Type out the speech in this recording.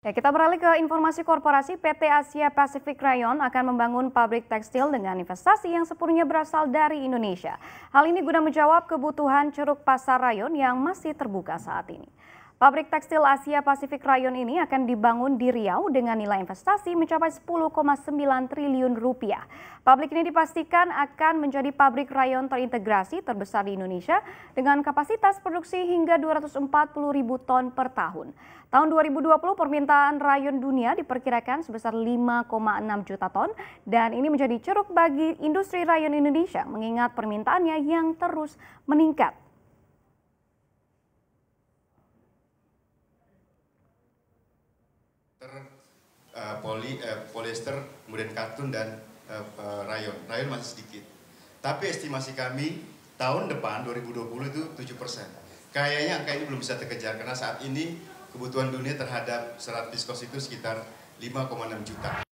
Ya, kita beralih ke informasi korporasi PT Asia Pacific Rayon akan membangun pabrik tekstil dengan investasi yang sepenuhnya berasal dari Indonesia. Hal ini guna menjawab kebutuhan ceruk pasar rayon yang masih terbuka saat ini. Pabrik tekstil Asia Pasifik Rayon ini akan dibangun di Riau dengan nilai investasi mencapai 10,9 triliun rupiah. Pabrik ini dipastikan akan menjadi pabrik rayon terintegrasi terbesar di Indonesia dengan kapasitas produksi hingga 240 ribu ton per tahun. Tahun 2020 permintaan rayon dunia diperkirakan sebesar 5,6 juta ton dan ini menjadi ceruk bagi industri rayon Indonesia mengingat permintaannya yang terus meningkat. ter uh, poli uh, polyester, kemudian katun dan uh, uh, rayon. Rayon masih sedikit. Tapi estimasi kami tahun depan 2020 itu 7 persen. Kayaknya angka ini belum bisa terkejar karena saat ini kebutuhan dunia terhadap serat viskos itu sekitar 5,6 juta.